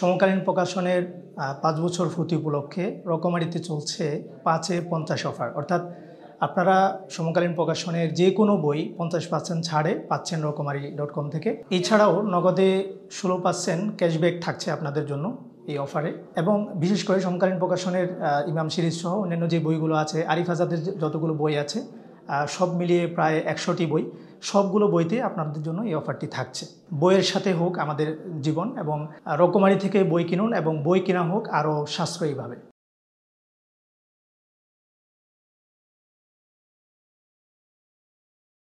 সমকালীন প্রকাশনের পাঁচ বছর ফুটি উপলক্ষে রকমারিতে চলছে পাঁচে পঞ্চাশ অফার অর্থাৎ আপনারা সমকালীন প্রকাশনের যে কোনো বই পঞ্চাশ পার্সেন্ট ছাড়ে পাচ্ছেন রকমারি ডট কম থেকে এছাড়াও নগদে ষোলো পার্সেন্ট ক্যাশব্যাক থাকছে আপনাদের জন্য এই অফারে এবং বিশেষ করে সমকালীন প্রকাশনের ইমাম সিরিজ সহ অন্যান্য যে বইগুলো আছে আরিফ আজাদের যতগুলো বই আছে সব মিলিয়ে প্রায় একশোটি বই সবগুলো বইতে আপনাদের জন্য এই অফারটি থাকছে বইয়ের সাথে হোক আমাদের জীবন এবং রকমারি থেকে বই কিনুন এবং বই কেনা হোক আরও সাশ্রয়ীভাবে